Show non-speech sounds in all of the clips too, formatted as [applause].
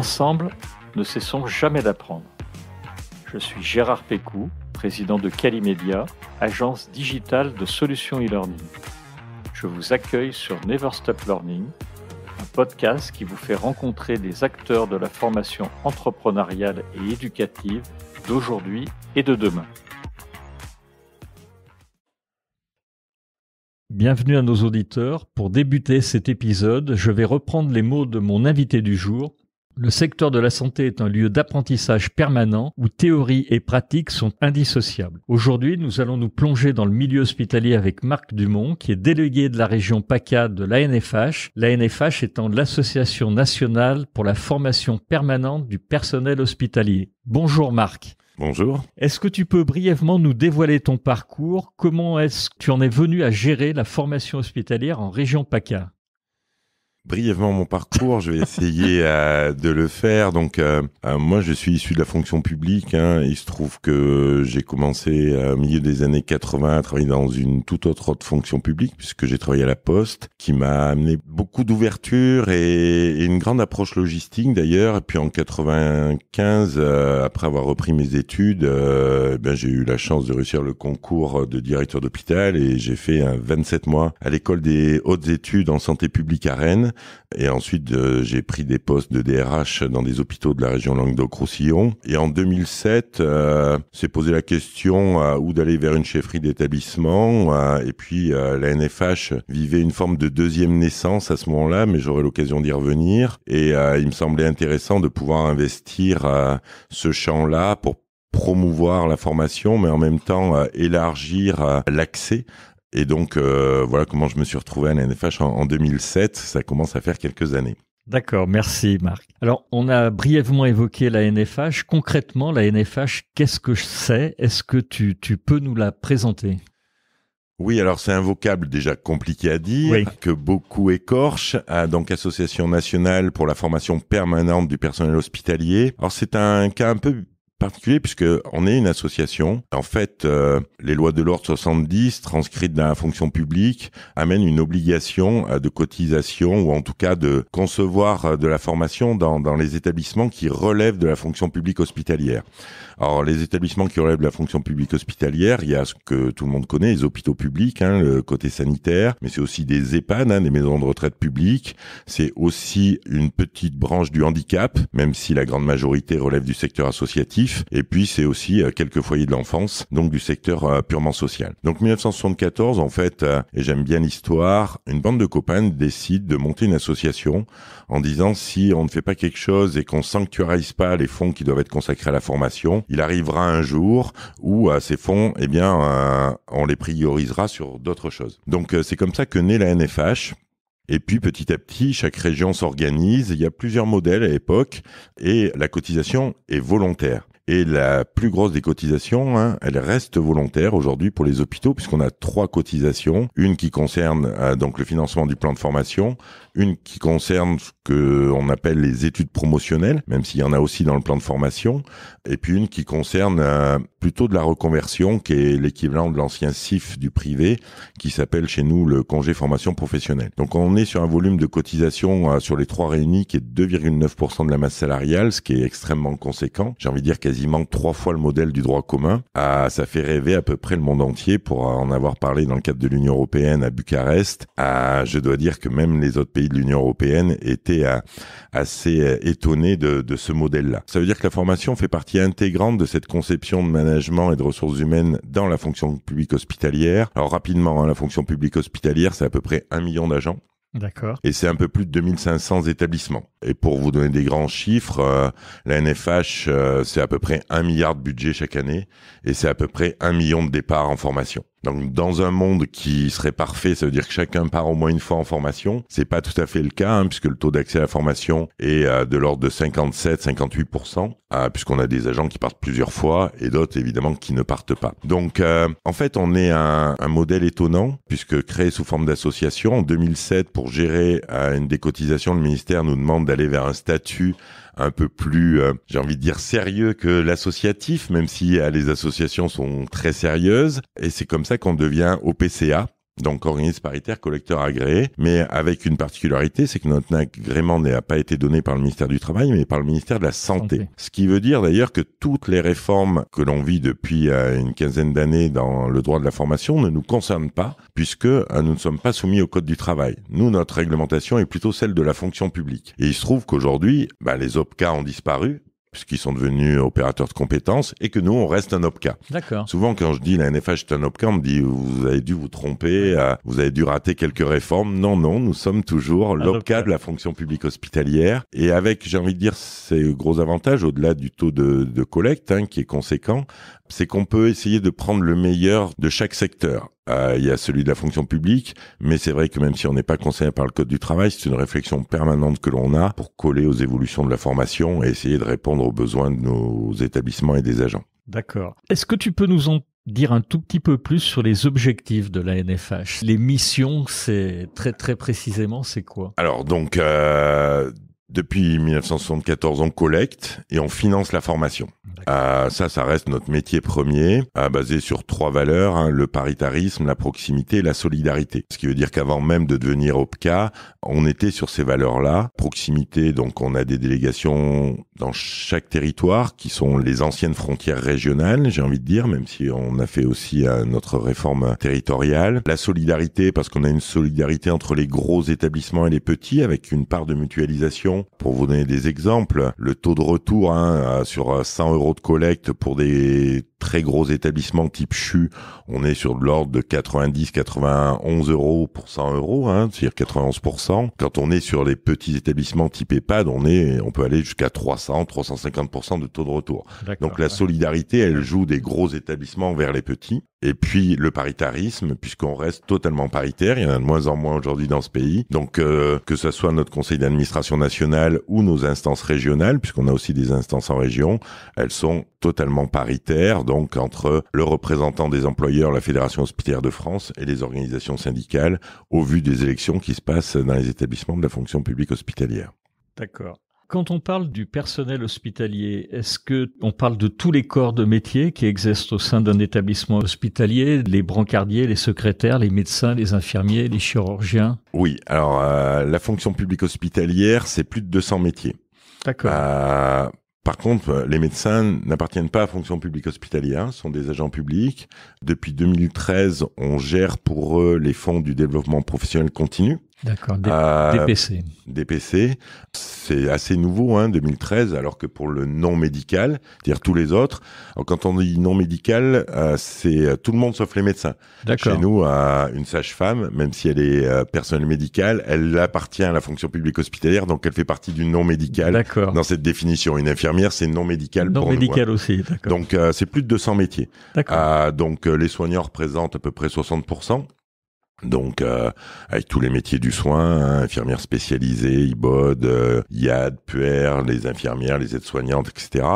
Ensemble, ne cessons jamais d'apprendre. Je suis Gérard Pécou, président de Calimedia, agence digitale de solutions e-learning. Je vous accueille sur Never Stop Learning, un podcast qui vous fait rencontrer des acteurs de la formation entrepreneuriale et éducative d'aujourd'hui et de demain. Bienvenue à nos auditeurs. Pour débuter cet épisode, je vais reprendre les mots de mon invité du jour, le secteur de la santé est un lieu d'apprentissage permanent où théorie et pratique sont indissociables. Aujourd'hui, nous allons nous plonger dans le milieu hospitalier avec Marc Dumont, qui est délégué de la région PACA de l'ANFH, l'ANFH étant l'Association nationale pour la formation permanente du personnel hospitalier. Bonjour Marc. Bonjour. Est-ce que tu peux brièvement nous dévoiler ton parcours Comment est-ce que tu en es venu à gérer la formation hospitalière en région PACA brièvement mon parcours, je vais essayer euh, de le faire. Donc, euh, euh, moi, je suis issu de la fonction publique. Hein. Il se trouve que j'ai commencé au milieu des années 80 à travailler dans une toute autre, autre fonction publique, puisque j'ai travaillé à la Poste, qui m'a amené beaucoup d'ouverture et, une grande approche logistique d'ailleurs. Et puis en 95, après avoir repris mes études, eh ben, j'ai eu la chance de réussir le concours de directeur d'hôpital et j'ai fait 27 mois à l'école des hautes études en santé publique à Rennes. Et ensuite, euh, j'ai pris des postes de DRH dans des hôpitaux de la région Languedoc-Roussillon. Et en 2007, euh, s'est posé la question euh, où d'aller vers une chefferie d'établissement. et puis, la NFH vivait une forme de deuxième naissance à ce moment-là, mais j'aurai l'occasion d'y revenir. Et il me semblait intéressant de pouvoir investir ce champ-là pour promouvoir la formation, mais en même temps élargir l'accès et donc, euh, voilà comment je me suis retrouvé à la NFH en, 2007. Ça commence à faire quelques années. D'accord, merci Marc. Alors, on a brièvement évoqué la NFH. Concrètement, la NFH, qu'est-ce que c'est Est-ce que tu, peux nous la présenter Oui, alors c'est un vocable déjà compliqué à dire, que beaucoup écorchent, donc Association nationale pour la formation permanente du personnel hospitalier. Alors c'est un cas un peu particulier puisque on est une association. En fait, euh, les lois de l'ordre 70 transcrites dans la fonction publique amènent une obligation euh, de cotisation ou en tout cas de concevoir euh, de la formation dans, les établissements qui relèvent de la fonction publique hospitalière. Alors, les établissements qui relèvent de la fonction publique hospitalière, il y a ce que tout le monde connaît, les hôpitaux publics, hein, le côté sanitaire, mais c'est aussi des EHPAD, hein, des maisons de retraite publiques. C'est aussi une petite branche du handicap, même si la grande majorité relève du secteur associatif et puis, c'est aussi euh, quelques foyers de l'enfance, donc du secteur euh, purement social. Donc, 1974, en fait, euh, et j'aime bien l'histoire, une bande de copains décide de monter une association en disant si on ne fait pas quelque chose et qu'on sanctuarise pas les fonds qui doivent être consacrés à la formation, il arrivera un jour où ces fonds, eh bien, on les priorisera sur d'autres choses. Donc, c'est comme ça que naît la NFH. Et puis petit à petit, chaque région s'organise, il y a plusieurs modèles à l'époque, et la cotisation est volontaire. Et la plus grosse des cotisations, hein, elle reste volontaire aujourd'hui pour les hôpitaux, puisqu'on a trois cotisations. Une qui concerne euh, donc le financement du plan de formation, une qui concerne ce qu'on appelle les études promotionnelles, même s'il y en a aussi dans le plan de formation, et puis une qui concerne euh, plutôt de la reconversion, qui est l'équivalent de l'ancien CIF du privé, qui s'appelle chez nous le congé formation professionnelle. Donc on est sur un volume de cotisation euh, sur les trois réunis qui est 2,9% de la masse salariale, ce qui est extrêmement conséquent. J'ai envie de dire quasiment trois fois le modèle du droit commun. Ah, ça fait rêver à peu près le monde entier pour en avoir parlé dans le cadre de l'Union européenne à Bucarest. Ah, je dois dire que même les autres pays de l'Union européenne étaient ah, assez euh, étonnés de, ce modèle-là. Ça veut dire que la formation fait partie intégrante de cette conception de management et de ressources humaines dans la fonction publique hospitalière. Alors rapidement, hein, la fonction publique hospitalière, c'est à peu près un million d'agents. D'accord. Et c'est un peu plus de 2500 établissements. Et pour vous donner des grands chiffres, euh, la NFH, euh, c'est à peu près un milliard de budget chaque année et c'est à peu près un million de départs en formation. Donc, dans un monde qui serait parfait, ça veut dire que chacun part au moins une fois en formation. C'est pas tout à fait le cas, hein, puisque le taux d'accès à la formation est euh, de l'ordre de 57-58%, puisqu'on a des agents qui partent plusieurs fois et d'autres, évidemment, qui ne partent pas. Donc, en fait, on est un, un modèle étonnant, puisque créé sous forme d'association, en 2007, pour gérer une décotisation, le ministère nous demande d'aller vers un statut un peu plus, euh, j'ai envie de dire, sérieux que l'associatif, même si euh, les associations sont très sérieuses. Et c'est comme ça qu'on devient OPCA, donc organisme paritaire collecteur agréé, mais avec une particularité, c'est que notre agrément n'a pas été donné par le ministère du Travail, mais par le ministère de la Santé. Ce qui veut dire d'ailleurs que toutes les réformes que l'on vit depuis euh, une quinzaine d'années dans le droit de la formation ne nous concernent pas, puisque euh, nous ne sommes pas soumis au Code du travail. Nous, notre réglementation est plutôt celle de la fonction publique. Et il se trouve qu'aujourd'hui, bah, les OPCA ont disparu, puisqu'ils sont devenus opérateurs de compétences, et que nous, on reste un OPCA. D'accord. Souvent, quand je dis la NFH est un OPCA, on me dit, vous avez dû vous tromper, euh, vous avez dû rater quelques réformes. Non, non, nous sommes toujours l'OPCA de la fonction publique hospitalière, et avec, j'ai envie de dire, ces gros avantages, au-delà du taux de, collecte, hein, qui est conséquent, c'est qu'on peut essayer de prendre le meilleur de chaque secteur. Euh, il y a celui de la fonction publique, mais c'est vrai que même si on n'est pas conseillé par le Code du travail, c'est une réflexion permanente que l'on a pour coller aux évolutions de la formation et essayer de répondre aux besoins de nos établissements et des agents. D'accord. Est-ce que tu peux nous en dire un tout petit peu plus sur les objectifs de la NFH Les missions, c'est très très précisément, c'est quoi Alors donc, euh, depuis 1974, on collecte et on finance la formation. Euh, ça, ça reste notre métier premier, ah, basé sur trois valeurs, hein, le paritarisme, la proximité et la solidarité. Ce qui veut dire qu'avant même de devenir OPCA, on était sur ces valeurs-là. Proximité, donc on a des délégations dans chaque territoire qui sont les anciennes frontières régionales, j'ai envie de dire, même si on a fait aussi euh, notre réforme territoriale. La solidarité, parce qu'on a une solidarité entre les gros établissements et les petits, avec une part de mutualisation pour vous donner des exemples, le taux de retour hein, sur 100 euh, euros de collecte pour des très gros établissements type CHU, on est sur de l'ordre de 90, 91 euros pour 100 euros, hein, c'est-à-dire 91%. Quand on est sur les petits établissements type EHPAD, on est, on peut aller jusqu'à 300, 350% de taux de retour. Donc la solidarité, elle joue des gros établissements vers les petits. Et puis le paritarisme, puisqu'on reste totalement paritaire, il y en a de moins en moins aujourd'hui dans ce pays. Donc euh, que ce soit notre conseil d'administration nationale ou nos instances régionales, puisqu'on a aussi des instances en région, elles sont totalement paritaires donc entre le représentant des employeurs, la Fédération hospitalière de France et les organisations syndicales au vu des élections qui se passent dans les établissements de la fonction publique hospitalière. D'accord. Quand on parle du personnel hospitalier, est-ce que on parle de tous les corps de métier qui existent au sein d'un établissement hospitalier, les brancardiers, les secrétaires, les médecins, les infirmiers, les chirurgiens Oui, alors euh, la fonction publique hospitalière, c'est plus de 200 métiers. D'accord. Euh, par contre, euh, les médecins n'appartiennent pas à fonction publique hospitalière, sont des agents publics. Depuis 2013, on gère pour eux les fonds du développement professionnel continu, D'accord, DPC. Euh, c'est assez nouveau, hein, 2013, alors que pour le non médical, c'est-à-dire tous les autres, quand on dit non médical, euh, c'est euh, tout le monde sauf les médecins. Chez nous, une sage-femme, même si elle est personnelle médicale, elle appartient à la fonction publique hospitalière, donc elle fait partie du non médical dans cette définition. Une infirmière, c'est non médical non pour hein. médical aussi, d'accord. Donc c'est plus de 200 métiers. donc les soignants représentent à peu près 60%. Donc, euh, avec tous les métiers du soin, hein, infirmières spécialisées, IBOD, euh, IAD, PUER, les infirmières, les aides-soignantes, etc.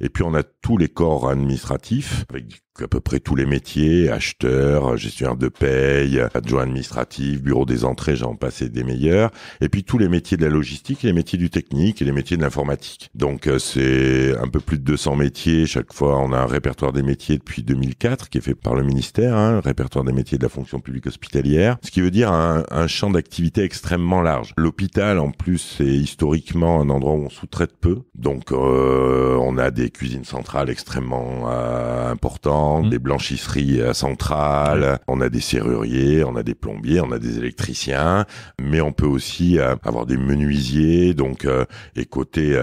Et puis, on a tous les corps administratifs, avec à peu près tous les métiers, acheteurs, gestionnaires de paye, adjoint administratif, bureau des entrées, j'en passe des meilleurs, et puis tous les métiers de la logistique, les métiers du technique et les métiers de l'informatique. Donc euh, c'est un peu plus de 200 métiers, chaque fois on a un répertoire des métiers depuis 2004 qui est fait par le ministère, un hein, répertoire des métiers de la fonction publique hospitalière, ce qui veut dire un, champ d'activité extrêmement large. L'hôpital en plus c'est historiquement un endroit où on sous-traite peu, donc euh, on a des cuisines centrales extrêmement euh, importantes, Hmm. des blanchisseries euh, centrales, on a des serruriers, on a des plombiers, on a des électriciens, mais on peut aussi euh, avoir des menuisiers, donc euh, et côté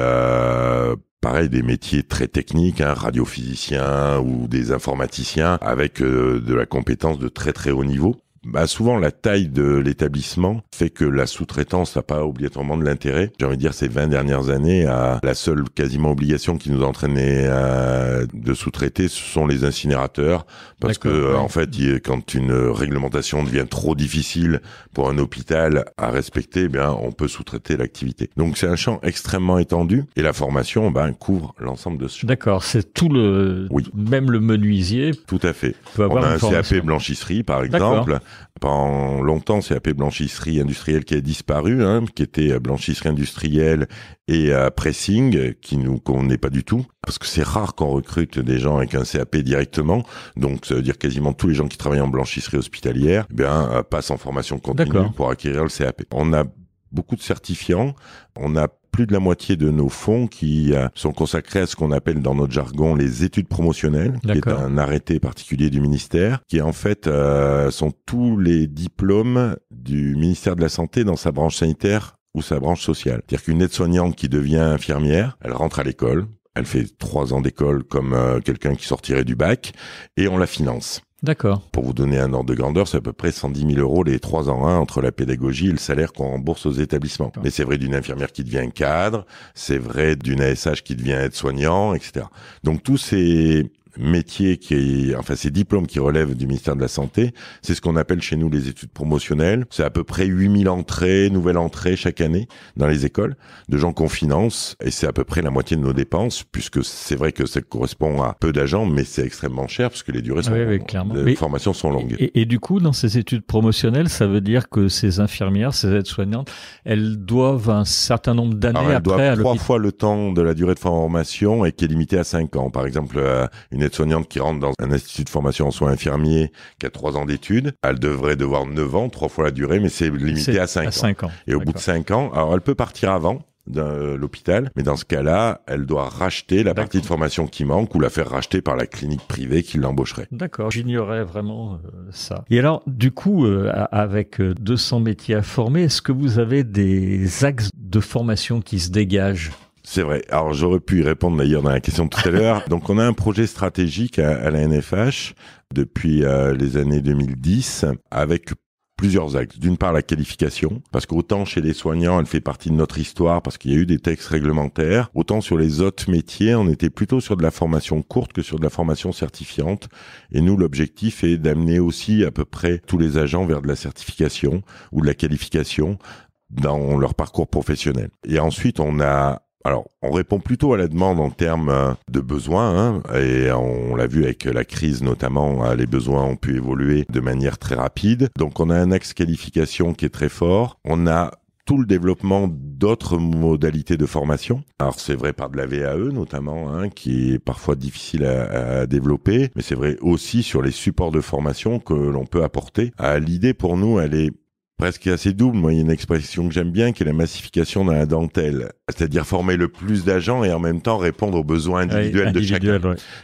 pareil des métiers très techniques, hein, radiophysiciens ou des informaticiens avec de la compétence de très très haut niveau bah souvent la taille de l'établissement fait que la sous-traitance n'a pas obligatoirement de l'intérêt. J'ai envie de dire ces 20 dernières années, à la seule quasiment obligation qui nous entraînait à euh, de sous-traiter, ce sont les incinérateurs, parce que en fait, quand une réglementation devient trop difficile pour un hôpital à respecter, eh bien on peut sous-traiter l'activité. Donc c'est un champ extrêmement étendu et la formation ben, couvre l'ensemble de ce champ. D'accord, c'est tout le, même le menuisier. Tout à fait. Peut avoir on a un CAP blanchisserie par exemple pendant longtemps, c'est blanchisserie industrielle qui a disparu, hein, qui était euh, blanchisserie industrielle et euh, pressing, qui nous convenait pas du tout, parce que c'est rare qu'on recrute des gens avec un CAP directement, donc ça veut dire quasiment tous les gens qui travaillent en blanchisserie hospitalière, eh bien, euh, passent en formation continue pour acquérir le CAP. On a beaucoup de certifiants, on a plus de la moitié de nos fonds qui euh, sont consacrés à ce qu'on appelle dans notre jargon les études promotionnelles, qui est un arrêté particulier du ministère, qui en fait euh, sont tous les diplômes du ministère de la Santé dans sa branche sanitaire ou sa branche sociale. C'est-à-dire qu'une aide-soignante qui devient infirmière, elle rentre à l'école, elle fait trois ans d'école comme euh, quelqu'un qui sortirait du bac, et on la finance. D'accord. Pour vous donner un ordre de grandeur, c'est à peu près 110 000 euros les trois ans 1 entre la pédagogie et le salaire qu'on rembourse aux établissements. Mais c'est vrai d'une infirmière qui devient cadre, c'est vrai d'une ASH qui devient aide-soignant, etc. Donc tous ces métier, qui est, enfin ces diplômes qui relèvent du ministère de la Santé, c'est ce qu'on appelle chez nous les études promotionnelles. C'est à peu près 8000 entrées, nouvelles entrées chaque année dans les écoles de gens qu'on finance et c'est à peu près la moitié de nos dépenses puisque c'est vrai que ça correspond à peu d'agents mais c'est extrêmement cher parce que les durées de formation les formations sont longues. Et, du coup, dans ces études promotionnelles, ça veut dire que ces infirmières, ces aides-soignantes, elles doivent un certain nombre d'années après. Elles doivent trois fois le temps de la durée de formation et qui est limitée à cinq ans. Par exemple, une soignante qui rentre dans un institut de formation en soins infirmiers, qui a trois ans d'études, elle devrait devoir neuf ans, trois fois la durée, mais c'est limité à cinq ans. Et au bout de cinq ans, alors elle peut partir avant, de euh, l'hôpital. Mais dans ce cas-là, elle doit racheter la partie de formation qui manque ou la faire racheter par la clinique privée qui l'embaucherait. D'accord, j'ignorais vraiment euh, ça. Et alors, du coup, euh, avec 200 métiers à former, est-ce que vous avez des axes de formation qui se dégagent c'est vrai. Alors j'aurais pu y répondre d'ailleurs dans la question de tout à l'heure. [laughs] Donc on a un projet stratégique à, la NFH depuis euh, les années 2010 avec plusieurs axes. D'une part, la qualification, parce qu'autant chez les soignants, elle fait partie de notre histoire, parce qu'il y a eu des textes réglementaires, autant sur les autres métiers, on était plutôt sur de la formation courte que sur de la formation certifiante. Et nous, l'objectif est d'amener aussi à peu près tous les agents vers de la certification ou de la qualification dans leur parcours professionnel. Et ensuite, on a alors, on répond plutôt à la demande en termes euh, de besoins, hein, et on l'a vu avec la crise notamment, hein, les besoins ont pu évoluer de manière très rapide. Donc, on a un axe qualification qui est très fort. On a tout le développement d'autres modalités de formation. Alors c'est vrai par de la VAE notamment, hein, qui est parfois difficile à, développer, mais c'est vrai aussi sur les supports de formation que l'on peut apporter. L'idée pour nous, elle est presque assez double. Moi, il y a une expression que j'aime bien qui est la massification dans la dentelle. C'est-à-dire former le plus d'agents et en même temps répondre aux besoins individuels de chacun.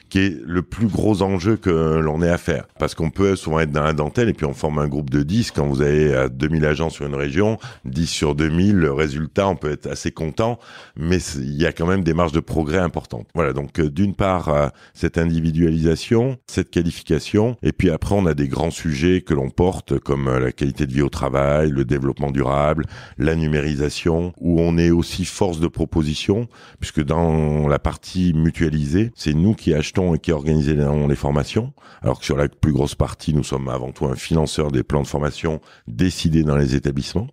Qui est le plus gros enjeu que l'on ait à faire. Parce qu'on peut souvent être dans la dentelle et puis on forme un groupe de 10. Quand vous avez 2000 euh, agents sur une région, 10 sur 2000, le résultat, on peut être assez content. Mais il y a quand même des marges de progrès importantes. Voilà. Donc, euh, d'une part, euh, cette individualisation, cette qualification. Et puis après, on a des grands sujets que l'on porte comme la qualité de vie au travail le développement durable, la numérisation, où on est aussi force de proposition, puisque dans la partie mutualisée, c'est nous qui achetons et qui organisons les formations, alors que sur la plus grosse partie, nous sommes avant tout un financeur des plans de formation décidés dans les établissements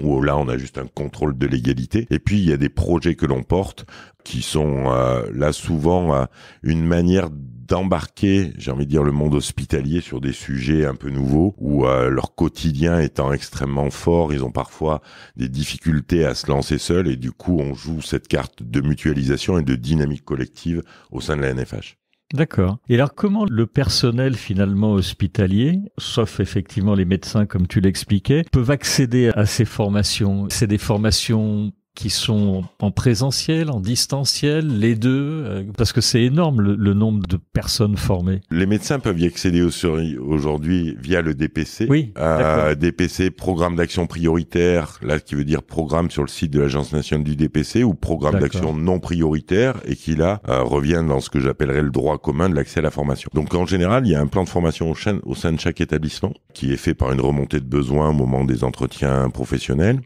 où là on a juste un contrôle de l'égalité. Et puis il y a des projets que l'on porte qui sont euh, là souvent euh, une manière d'embarquer, j'ai envie de dire, le monde hospitalier sur des sujets un peu nouveaux, où euh, leur quotidien étant extrêmement fort, ils ont parfois des difficultés à se lancer seuls, et du coup on joue cette carte de mutualisation et de dynamique collective au sein de la NFH. D'accord. Et alors comment le personnel finalement hospitalier, sauf effectivement les médecins comme tu l'expliquais, peuvent accéder à ces formations C'est des formations qui sont en présentiel, en distanciel, les deux, euh, parce que c'est énorme le, nombre de personnes formées. Les médecins peuvent y accéder au, aujourd'hui via le DPC. Oui. DPC, programme d'action prioritaire, là qui veut dire programme sur le site de l'Agence nationale du DPC ou programme d'action non prioritaire et qui là euh, revient dans ce que j'appellerais le droit commun de l'accès à la formation. Donc en général, il y a un plan de formation au, au sein de chaque établissement qui est fait par une remontée de besoins au moment des entretiens professionnels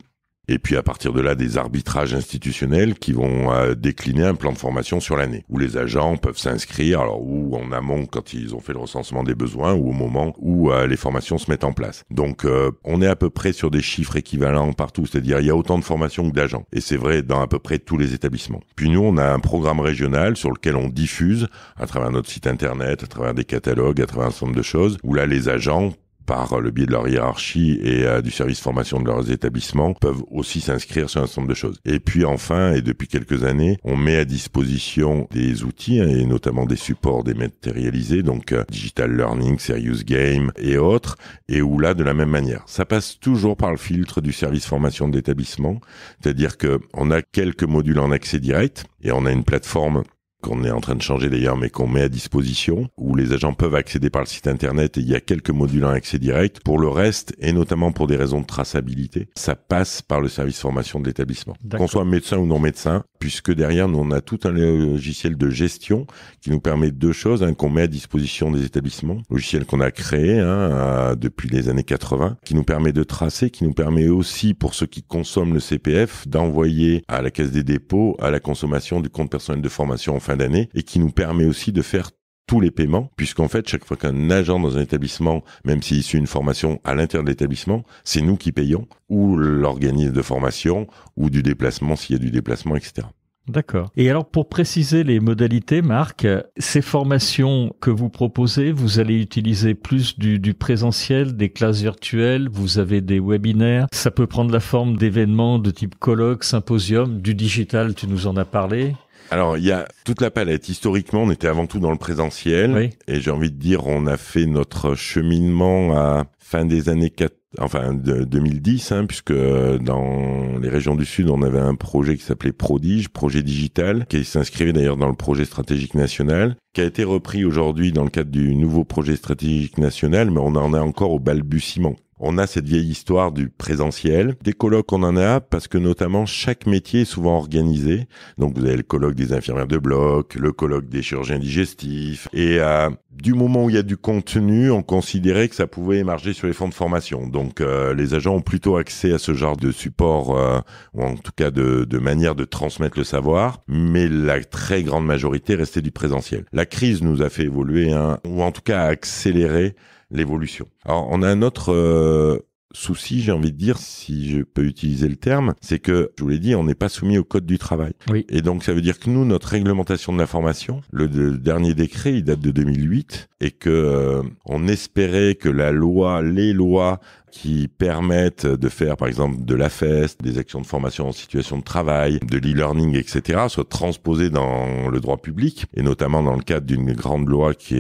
et puis à partir de là des arbitrages institutionnels qui vont euh, décliner un plan de formation sur l'année, où les agents peuvent s'inscrire, alors ou en amont quand ils ont fait le recensement des besoins, ou au moment où euh, les formations se mettent en place. Donc euh, on est à peu près sur des chiffres équivalents partout, c'est-à-dire il y a autant de formations que d'agents, et c'est vrai dans à peu près tous les établissements. Puis nous on a un programme régional sur lequel on diffuse à travers notre site internet, à travers des catalogues, à travers un certain de choses, où là les agents par le biais de leur hiérarchie et euh, du service formation de leurs établissements, peuvent aussi s'inscrire sur un certain nombre de choses. Et puis enfin, et depuis quelques années, on met à disposition des outils hein, et notamment des supports dématérialisés, donc euh, digital learning, serious game et autres, et où là, de la même manière, ça passe toujours par le filtre du service formation de l'établissement, c'est-à-dire que on a quelques modules en accès direct et on a une plateforme qu'on est en train de changer d'ailleurs, mais qu'on met à disposition, où les agents peuvent accéder par le site internet et il y a quelques modules en accès direct. Pour le reste, et notamment pour des raisons de traçabilité, ça passe par le service formation de l'établissement. Qu'on soit médecin ou non médecin, puisque derrière, nous, on a tout un logiciel de gestion qui nous permet deux choses, hein, qu'on met à disposition des établissements, logiciel qu'on a créé hein, depuis les années 80, qui nous permet de tracer, qui nous permet aussi, pour ceux qui consomment le CPF, d'envoyer à la caisse des dépôts, à la consommation du compte personnel de formation en fin d'année, et qui nous permet aussi de faire tous les paiements, puisqu'en fait, chaque fois qu'un agent dans un établissement, même s'il suit une formation à l'intérieur de l'établissement, c'est nous qui payons, ou l'organisme de formation, ou du déplacement s'il y a du déplacement, etc. D'accord. Et alors pour préciser les modalités, Marc, ces formations que vous proposez, vous allez utiliser plus du, présentiel, des classes virtuelles, vous avez des webinaires, ça peut prendre la forme d'événements de type colloque, symposium, du digital, tu nous en as parlé. Alors, il y a toute la palette. Historiquement, on était avant tout dans le présentiel. Et j'ai envie de dire, on a fait notre cheminement à fin des années 4, enfin de 2010, hein, puisque euh, dans les régions du Sud, on avait un projet qui s'appelait Prodige, projet digital, qui s'inscrivait d'ailleurs dans le projet stratégique national, qui a été repris aujourd'hui dans le cadre du nouveau projet stratégique national, mais on en est encore au balbutiement on a cette vieille histoire du présentiel. Des colloques, on en a parce que notamment chaque métier est souvent organisé. Donc vous avez le colloque des infirmières de bloc, le colloque des chirurgiens digestifs. Et euh, du moment où il y a du contenu, on considérait que ça pouvait émarger sur les fonds de formation. Donc euh, les agents ont plutôt accès à ce genre de support, euh, ou en tout cas de, manière de transmettre le savoir. Mais la très grande majorité restait du présentiel. La crise nous a fait évoluer, hein, ou en tout cas accélérer l'évolution. Alors, on a un autre euh, souci, j'ai envie de dire, si je peux utiliser le terme, c'est que, je vous l'ai dit, on n'est pas soumis au code du travail. Oui. Et donc, ça veut dire que nous, notre réglementation de la formation, le, dernier décret, il date de 2008, et que euh, on espérait que la loi, les lois qui permettent de faire, par exemple, de la fête, des actions de formation en situation de travail, de l'e-learning, etc., soient transposées dans le droit public, et notamment dans le cadre d'une grande loi qui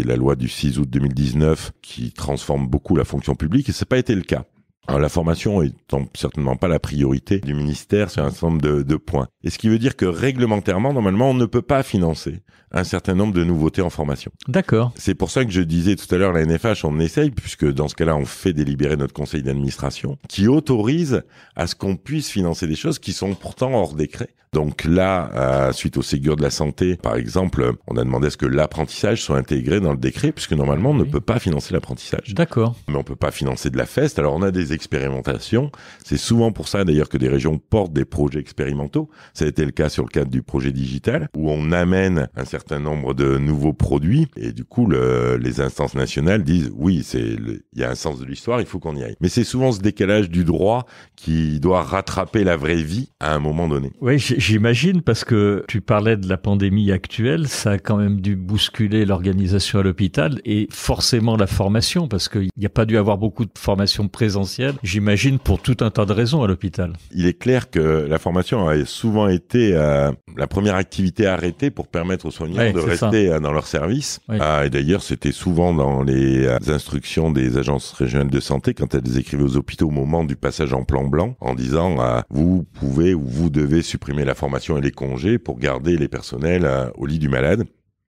est la loi du 6 août 2019, qui transforme beaucoup la fonction publique, et ça n'a pas été le cas. Alors, la formation donc certainement pas la priorité du ministère sur un certain nombre de points. Et ce qui veut dire que réglementairement, normalement, on ne peut pas financer un certain nombre de nouveautés en formation. D'accord. C'est pour ça que je disais tout à l'heure, la NFH, on essaye, puisque dans ce cas-là, on fait délibérer notre conseil d'administration, qui autorise à ce qu'on puisse financer des choses qui sont pourtant hors décret. Donc là, euh, suite au Ségur de la santé, par exemple, on a demandé à ce que l'apprentissage soit intégré dans le décret, puisque normalement, on ne peut pas financer l'apprentissage. D'accord. Mais on peut pas financer de la feste. Alors on a des expérimentations. C'est souvent pour ça d'ailleurs que des régions portent des projets expérimentaux. Ça a été le cas sur le cadre du projet digital, où on amène un certain nombre de nouveaux produits, et du coup, les instances nationales disent, oui, c'est, il y a un sens de l'histoire, il faut qu'on y aille. Mais c'est souvent ce décalage du droit qui doit rattraper la vraie vie à un moment donné. Oui, j'imagine, parce que tu parlais de la pandémie actuelle, ça a quand même dû bousculer l'organisation à l'hôpital, et forcément la formation, parce qu'il n'y a pas dû avoir beaucoup de formation présentielle, j'imagine, pour tout un tas de raisons à l'hôpital. Il est clair que la formation a souvent était été euh, la première activité arrêtée pour permettre aux soignants de rester euh, dans leur service. Ah, et d'ailleurs, c'était souvent dans les euh, instructions des agences régionales de santé quand elles écrivaient aux hôpitaux au moment du passage en plan blanc en disant vous pouvez ou vous devez supprimer la formation et les congés pour garder les personnels au lit du malade.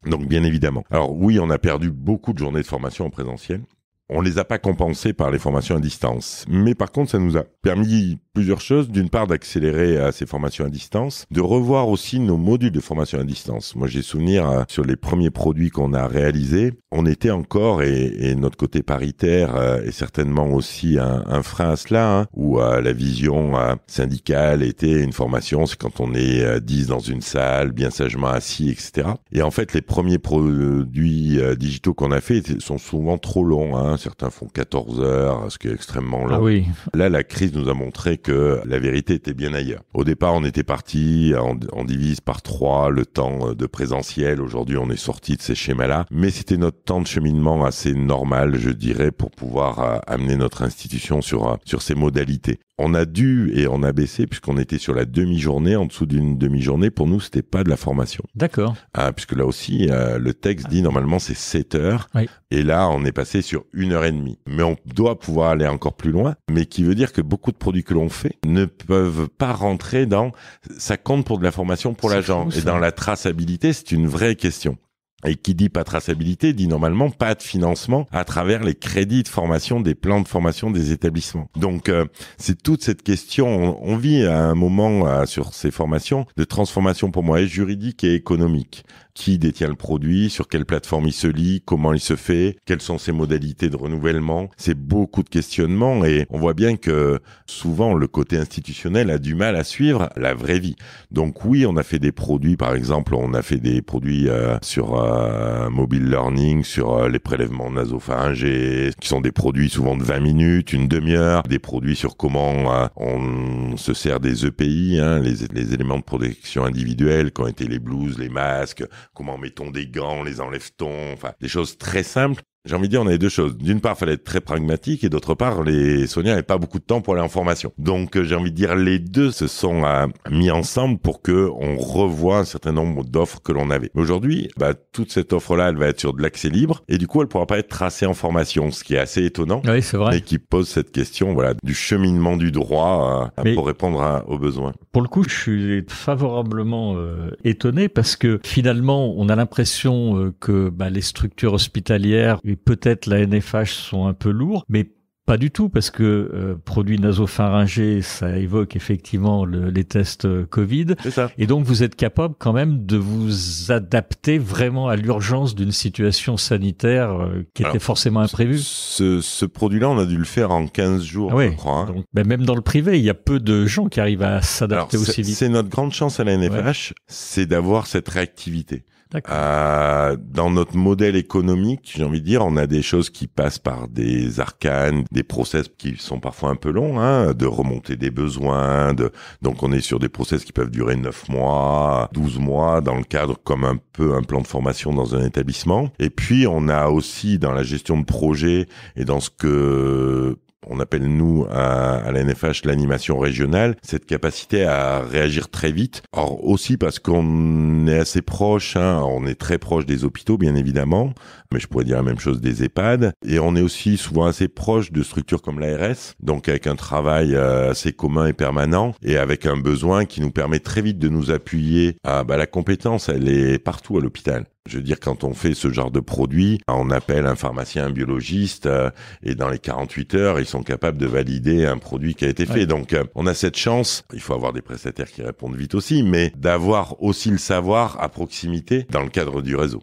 Donc bien évidemment. Alors oui, on a perdu beaucoup de journées de formation en présentiel on les a pas compensés par les formations à distance. Mais par contre, ça nous a permis plusieurs choses. D'une part, d'accélérer à euh, ces formations à distance, de revoir aussi nos modules de formation à distance. Moi, j'ai souvenir euh, sur les premiers produits qu'on a réalisés, on était encore, et, notre côté paritaire euh, est certainement aussi un, frein à cela, hein, où la vision syndicale était une formation, c'est quand on est 10 dans une salle, bien sagement assis, etc. Et en fait, les premiers produits digitaux qu'on a fait sont souvent trop longs. Hein certains font 14 heures, ce qui est extrêmement long. Ah oui. Là, la crise nous a montré que la vérité était bien ailleurs. Au départ, on était parti, on, divise par trois le temps de présentiel. Aujourd'hui, on est sorti de ces schémas-là. Mais c'était notre temps de cheminement assez normal, je dirais, pour pouvoir euh, amener notre institution sur, euh, sur ces modalités on a dû et on a baissé puisqu'on était sur la demi-journée, en dessous d'une demi-journée. Pour nous, c'était pas de la formation. D'accord. Ah, puisque là aussi, euh, le texte ah. dit normalement c'est 7 heures. Et là, on est passé sur une heure et demie. Mais on doit pouvoir aller encore plus loin. Mais qui veut dire que beaucoup de produits que l'on fait ne peuvent pas rentrer dans, ça compte pour de la formation pour l'agent. Et dans la traçabilité, c'est une vraie question. Et qui dit pas traçabilité dit normalement pas de financement à travers les crédits de formation des plans de formation des établissements. Donc euh, c'est toute cette question. On, vit à un moment euh, sur ces formations de transformation pour moi juridique et économique qui détient le produit, sur quelle plateforme il se lit, comment il se fait, quelles sont ses modalités de renouvellement. C'est beaucoup de questionnements et on voit bien que souvent le côté institutionnel a du mal à suivre la vraie vie. Donc oui, on a fait des produits, par exemple, on a fait des produits euh, sur euh, mobile learning, sur euh, les prélèvements nasopharyngés, qui sont des produits souvent de 20 minutes, une demi-heure, des produits sur comment on se sert des EPI, hein, les, les éléments de protection individuelle, qu'ont été les blouses, les masques, Comment met-on des gants Les enlève-t-on Enfin, des choses très simples j'ai envie de dire, on avait deux choses. D'une part, fallait être très pragmatique et d'autre part, les Sonia n'avaient pas beaucoup de temps pour aller en formation. Donc, euh, j'ai envie de dire, les deux se sont euh, mis ensemble pour que on revoie un certain nombre d'offres que l'on avait. Aujourd'hui, bah, toute cette offre-là, elle va être sur de l'accès libre et du coup, elle pourra pas être tracée en formation, ce qui est assez étonnant. Oui, c'est vrai. Et qui pose cette question, voilà, du cheminement du droit euh, pour répondre aux besoins. Pour le coup, je suis favorablement étonné parce que finalement, on a l'impression que bah, les structures hospitalières peut-être la NFH sont un peu lourds, mais pas du tout, parce que euh, produit nasopharyngé, ça évoque effectivement les tests euh, Covid. Et donc, vous êtes capable quand même de vous adapter vraiment à l'urgence d'une situation sanitaire euh, qui était forcément imprévue. Ce, produit-là, on a dû le faire en 15 jours, ah je crois. Hein. Ben, même dans le privé, il y a peu de gens qui arrivent à s'adapter aussi vite. C'est notre grande chance à la NFH, c'est d'avoir cette réactivité. Euh, dans notre modèle économique, j'ai envie de dire, on a des choses qui passent par des arcanes, des process qui sont parfois un peu longs, hein, de remonter des besoins. De... Donc on est sur des process qui peuvent durer 9 mois, 12 mois, dans le cadre comme un peu un plan de formation dans un établissement. Et puis on a aussi dans la gestion de projet et dans ce que on appelle nous à, à la NFH l'animation régionale, cette capacité à réagir très vite. Or aussi parce qu'on est assez proche, hein. on est très proche des hôpitaux bien évidemment, mais je pourrais dire la même chose des EHPAD, et on est aussi souvent assez proche de structures comme l'ARS, donc avec un travail euh, assez commun et permanent, et avec un besoin qui nous permet très vite de nous appuyer à ah, bah, la compétence, elle est partout à l'hôpital. Je veux dire, quand on fait ce genre de produit, on appelle un pharmacien, un biologiste, euh, et dans les 48 heures, ils sont capables de valider un produit qui a été fait. Donc, euh, on a cette chance, il faut avoir des prestataires qui répondent vite aussi, mais d'avoir aussi le savoir à proximité dans le cadre du réseau.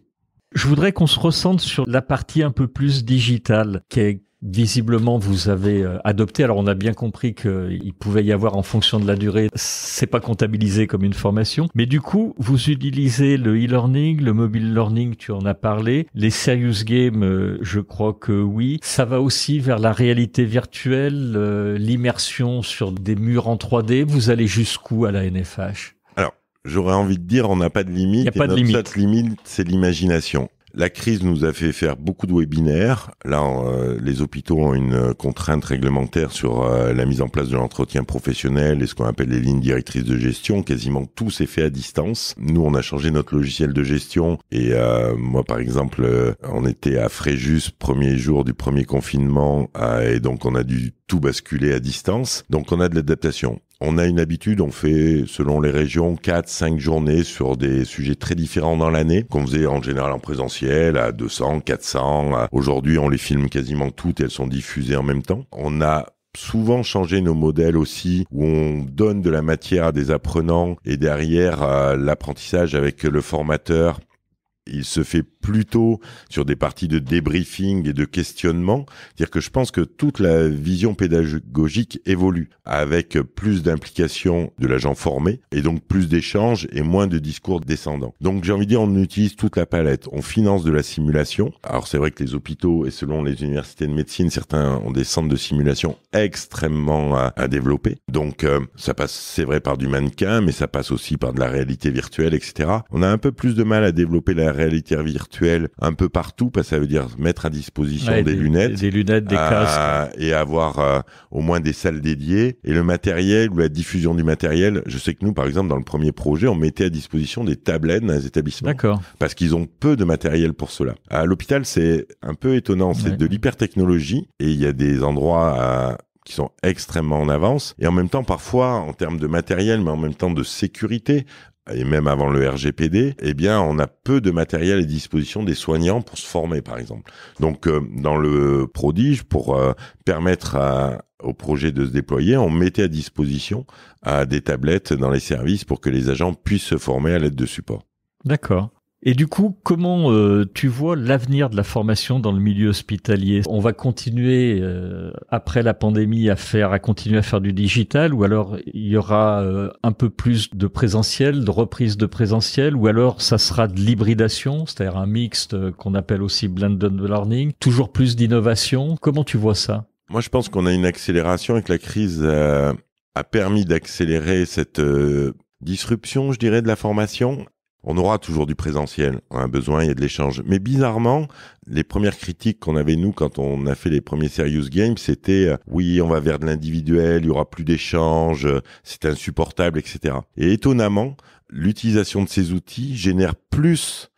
Je voudrais qu'on se ressente sur la partie un peu plus digitale qui est Visiblement, vous avez euh, adopté. Alors, on a bien compris qu'il pouvait y avoir, en fonction de la durée, c'est pas comptabilisé comme une formation. Mais du coup, vous utilisez le e-learning, le mobile learning, tu en as parlé. Les serious games, euh, je crois que oui. Ça va aussi vers la réalité virtuelle, euh, l'immersion sur des murs en 3D. Vous allez jusqu'où à la NFH? Alors, J'aurais envie de dire, on n'a pas de limite. Il n'y a pas de limite, c'est l'imagination. La crise nous a fait faire beaucoup de webinaires. Là, euh, les hôpitaux ont une euh, contrainte réglementaire sur euh, la mise en place de l'entretien professionnel et ce qu'on appelle les lignes directrices de gestion. Quasiment tout s'est fait à distance. Nous, on a changé notre logiciel de gestion. Et moi, par exemple, on était à Fréjus, premier jour du premier confinement, et donc on a dû tout basculer à distance. Donc on a de l'adaptation. On a une habitude, on fait selon les régions 4-5 journées sur des sujets très différents dans l'année, qu'on faisait en général en présentiel à 200, 400. Aujourd'hui, on les filme quasiment toutes et elles sont diffusées en même temps. On a souvent changé nos modèles aussi, où on donne de la matière à des apprenants et derrière l'apprentissage avec le formateur il se fait plutôt sur des parties de débriefing et de questionnement. C'est-à-dire que je pense que toute la vision pédagogique évolue avec plus d'implication de l'agent formé et donc plus d'échanges et moins de discours descendants. Donc j'ai envie de dire, on utilise toute la palette. On finance de la simulation. Alors c'est vrai que les hôpitaux et selon les universités de médecine, certains ont des centres de simulation extrêmement à, développer. Donc euh, ça passe, c'est vrai, par du mannequin, mais ça passe aussi par de la réalité virtuelle, etc. On a un peu plus de mal à développer la réalité virtuelle un peu partout, parce que ça veut dire mettre à disposition des, lunettes. Des lunettes, des casques. et avoir euh, au moins des salles dédiées. Et le matériel ou la diffusion du matériel, je sais que nous, par exemple, dans le premier projet, on mettait à disposition des tablettes dans les établissements. D'accord. Parce qu'ils ont peu de matériel pour cela. À l'hôpital, c'est un peu étonnant. C'est de l'hypertechnologie et il y a des endroits euh, qui sont extrêmement en avance et en même temps parfois en termes de matériel mais en même temps de sécurité et même avant le RGPD, eh bien, on a peu de matériel à disposition des soignants pour se former, par exemple. Donc, euh, dans le prodige, pour euh, permettre au projet de se déployer, on mettait à disposition euh, des tablettes dans les services pour que les agents puissent se former à l'aide de support. D'accord. Et du coup, comment euh, tu vois l'avenir de la formation dans le milieu hospitalier On va continuer euh, après la pandémie à faire, à continuer à faire du digital, ou alors il y aura euh, un peu plus de présentiel, de reprise de présentiel, ou alors ça sera de l'hybridation, c'est-à-dire un mixte qu'on appelle aussi blended learning, toujours plus d'innovation. Comment tu vois ça Moi, je pense qu'on a une accélération et que la crise a permis d'accélérer cette disruption, je dirais, de la formation on aura toujours du présentiel. On a besoin, il y a de l'échange. Mais bizarrement, les premières critiques qu'on avait, nous, quand on a fait les premiers Serious Games, c'était euh, oui, on va vers de l'individuel, il y aura plus d'échange, euh, c'est insupportable, etc. Et étonnamment, l'utilisation de ces outils génère plus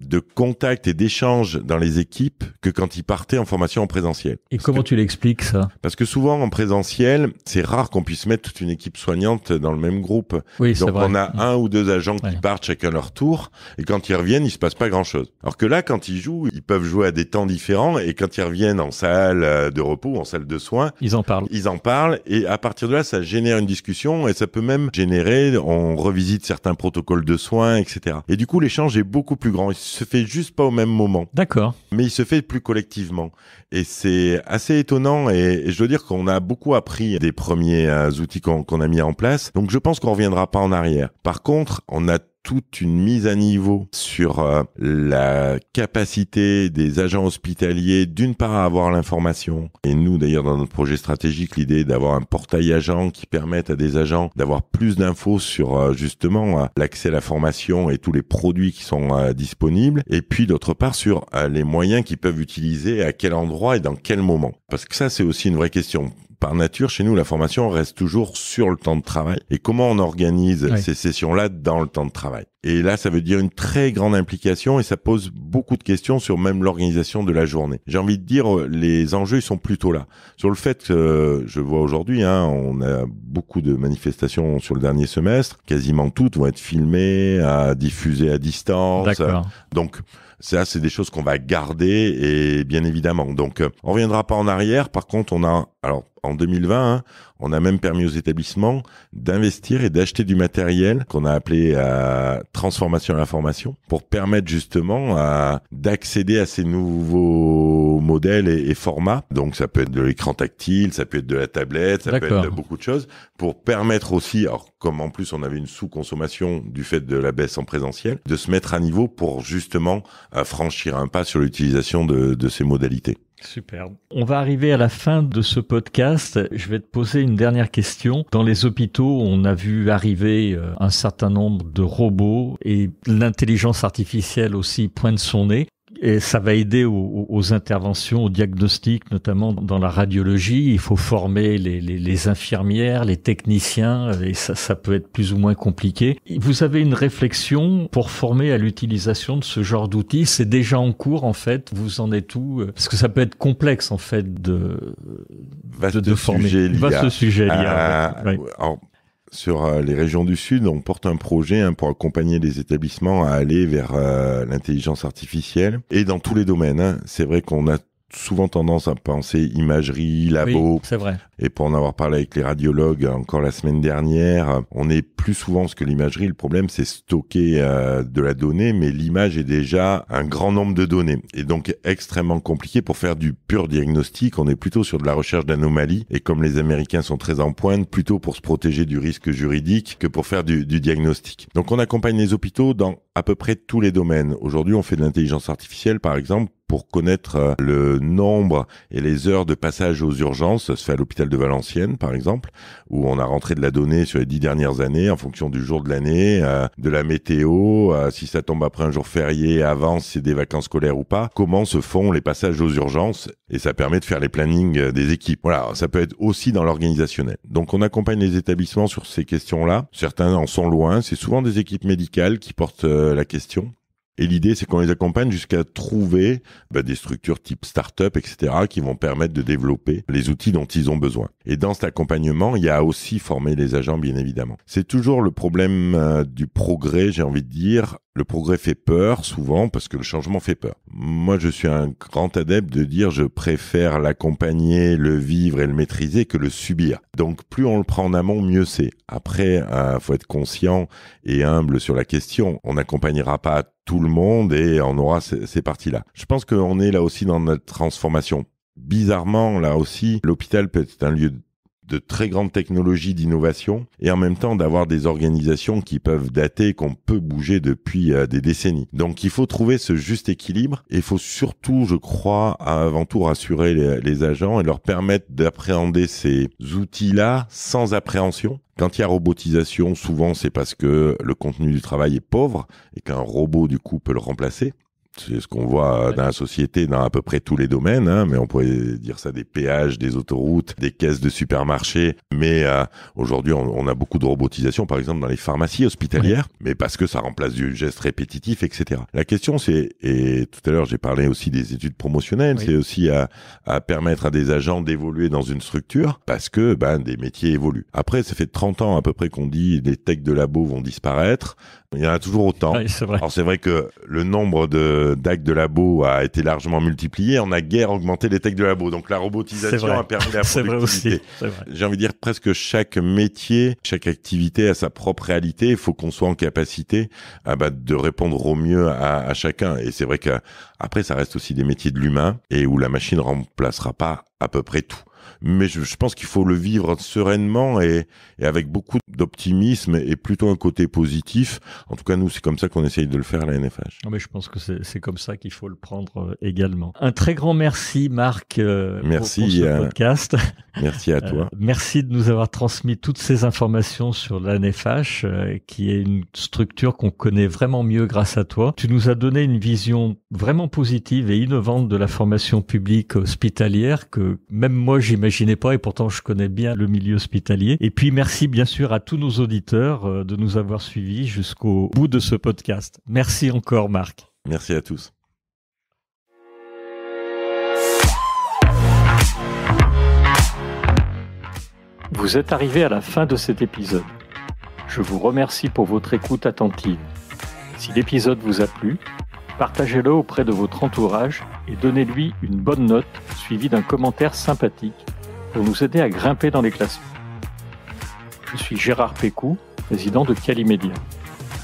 de contact et d'échange dans les équipes que quand ils partaient en formation en présentiel. Et comment tu l'expliques ça Parce que souvent en présentiel, c'est rare qu'on puisse mettre toute une équipe soignante dans le même groupe. Oui, Donc on a mm. un ou deux agents qui partent chacun leur tour et quand ils reviennent, il se passe pas grand-chose. Alors que là quand ils jouent, ils peuvent jouer à des temps différents et quand ils reviennent en salle euh, de repos, en salle de soins, ils en parlent. Ils en parlent et à partir de là, ça génère une discussion et ça peut même générer on revisite certains protocoles de soins, etc. Et du coup, l'échange est beaucoup plus grand se fait juste pas au même moment. D'accord. Mais il se fait plus collectivement. Et c'est assez étonnant. Et, je veux dire qu'on a beaucoup appris des premiers euh, outils qu'on a mis en place. Donc je pense qu'on reviendra pas en arrière. Par contre, on a toute une mise à niveau sur euh, la capacité des agents hospitaliers d'une part à avoir l'information et nous d'ailleurs dans notre projet stratégique l'idée d'avoir un portail agent qui permette à des agents d'avoir plus d'infos sur euh, justement euh, l'accès à la formation et tous les produits qui sont disponibles et puis d'autre part sur les moyens qu'ils peuvent utiliser à quel endroit et dans quel moment parce que ça c'est aussi une vraie question par nature, chez nous, la formation reste toujours sur le temps de travail. Et comment on organise ces sessions-là dans le temps de travail Et là, ça veut dire une très grande implication et ça pose beaucoup de questions sur même l'organisation de la journée. J'ai envie de dire, euh, les enjeux sont plutôt là. Sur le fait que euh, je vois aujourd'hui, hein, on a beaucoup de manifestations sur le dernier semestre. Quasiment toutes vont être filmées, à diffusées à distance. Donc ça, c'est des choses qu'on va garder et bien évidemment. Donc euh, on reviendra pas en arrière. Par contre, on a alors en 2020, hein, on a même permis aux établissements d'investir et d'acheter du matériel qu'on a appelé à euh, transformation à la pour permettre justement euh, d'accéder à ces nouveaux modèles et, formats. Donc ça peut être de l'écran tactile, ça peut être de la tablette, ça peut être de beaucoup de choses pour permettre aussi, alors comme en plus on avait une sous-consommation du fait de la baisse en présentiel, de se mettre à niveau pour justement euh, franchir un pas sur l'utilisation de ces modalités. Superbe. On va arriver à la fin de ce podcast. Je vais te poser une dernière question. Dans les hôpitaux, on a vu arriver euh, un certain nombre de robots et l'intelligence artificielle aussi pointe son nez et ça va aider aux, aux, interventions, au diagnostic, notamment dans la radiologie. Il faut former les, les, les infirmières, les techniciens, et ça, ça, peut être plus ou moins compliqué. Vous avez une réflexion pour former à l'utilisation de ce genre d'outils. C'est déjà en cours, en fait. Vous en êtes où Parce que ça peut être complexe, en fait, de, de, de former. Sujet Vaste sujet sur euh, les régions du Sud, on porte un projet hein, pour accompagner les établissements à aller vers euh, l'intelligence artificielle. Et dans tous les domaines, hein, c'est vrai qu'on a souvent tendance à penser imagerie, labo. c'est vrai. Et pour en avoir parlé avec les radiologues encore la semaine dernière, on est plus souvent ce que l'imagerie. Le problème, c'est stocker euh, de la donnée, mais l'image est déjà un grand nombre de données. Et donc extrêmement compliqué pour faire du pur diagnostic. On est plutôt sur de la recherche d'anomalies. Et comme les Américains sont très en pointe, plutôt pour se protéger du risque juridique que pour faire du, du diagnostic. Donc on accompagne les hôpitaux dans à peu près tous les domaines. Aujourd'hui, on fait de l'intelligence artificielle, par exemple, pour connaître euh, le nombre et les heures de passage aux urgences. Ça se fait à l'hôpital de Valenciennes, par exemple, où on a rentré de la donnée sur les dix dernières années en fonction du jour de l'année, euh, de la météo, euh, si ça tombe après un jour férié, avant, si c'est des vacances scolaires ou pas, comment se font les passages aux urgences. Et ça permet de faire les plannings des équipes. Voilà, ça peut être aussi dans l'organisationnel. Donc on accompagne les établissements sur ces questions-là. Certains en sont loin. C'est souvent des équipes médicales qui portent la question. Et l'idée, c'est qu'on les accompagne jusqu'à trouver bah, des structures type start-up, etc., qui vont permettre de développer les outils dont ils ont besoin. Et dans cet accompagnement, il y a aussi former les agents, bien évidemment. C'est toujours le problème euh, du progrès, j'ai envie de dire. Le progrès fait peur, souvent, parce que le changement fait peur. Moi, je suis un grand adepte de dire je préfère l'accompagner, le vivre et le maîtriser que le subir. Donc, plus on le prend en amont, mieux c'est. Après, il hein, faut être conscient et humble sur la question. On n'accompagnera pas tout le monde et on aura ces, parties-là. Je pense qu'on est là aussi dans notre transformation. Bizarrement, là aussi, l'hôpital peut être un lieu de très grande technologie, d'innovation et en même temps d'avoir des organisations qui peuvent dater, qu'on peut bouger depuis euh, des décennies. Donc il faut trouver ce juste équilibre et il faut surtout, je crois, avant tout rassurer les agents et leur permettre d'appréhender ces outils-là sans appréhension quand il y a robotisation, souvent c'est parce que le contenu du travail est pauvre et qu'un robot du coup peut le remplacer. C'est ce qu'on voit euh, dans la société, dans à peu près tous les domaines, hein, mais on pourrait dire ça des péages, des autoroutes, des caisses de supermarchés. Mais euh, aujourd'hui, on, a beaucoup de robotisation, par exemple dans les pharmacies hospitalières, mais parce que ça remplace du geste répétitif, etc. La question, c'est, et tout à l'heure j'ai parlé aussi des études promotionnelles, c'est aussi à, permettre à des agents d'évoluer dans une structure, parce que ben, des métiers évoluent. Après, ça fait 30 ans à peu près qu'on dit les techs de labo vont disparaître, il y en a toujours autant. Alors c'est vrai que le nombre de DAC de labo a été largement multiplié. On a guère augmenté les techs de labo. Donc la robotisation a permis la [laughs] productivité. J'ai envie de dire presque chaque métier, chaque activité a sa propre réalité. Il faut qu'on soit en capacité à ah bah, de répondre au mieux à, chacun. Et c'est vrai qu'après, ça reste aussi des métiers de l'humain et où la machine remplacera pas à peu près tout mais je, je pense qu'il faut le vivre sereinement et, et avec beaucoup d'optimisme et, plutôt un côté positif. En tout cas, nous, c'est comme ça qu'on essaye de le faire à la NFH. Non, mais je pense que c'est comme ça qu'il faut le prendre euh, également. Un très grand merci, Marc, euh, merci pour, ce euh, podcast. [laughs] Merci à toi. merci de nous avoir transmis toutes ces informations sur la NFH, qui est une structure qu'on connaît vraiment mieux grâce à toi. Tu nous as donné une vision vraiment positive et innovante de la formation publique hospitalière que même moi, j'imagine n'ai pas et pourtant je connais bien le milieu hospitalier. Et puis merci bien sûr à tous nos auditeurs euh, de nous avoir suivis jusqu'au bout de ce podcast. Merci encore Marc. Merci à tous. Vous êtes arrivé à la fin de cet épisode. Je vous remercie pour votre écoute attentive. Si l'épisode vous a plu, partagez-le auprès de votre entourage et donnez-lui une bonne note suivie d'un commentaire sympathique pour nous aider à grimper dans les classements. Je suis Gérard Pécou, président de Calimedia.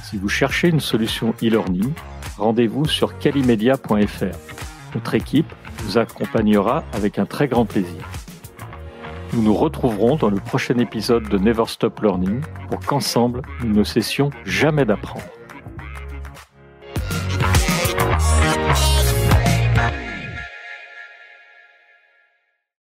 Si vous cherchez une solution e-learning, rendez-vous sur calimedia.fr. Notre équipe vous accompagnera avec un très grand plaisir. Nous nous retrouverons dans le prochain épisode de Never Stop Learning pour qu'ensemble, nous ne cessions jamais d'apprendre.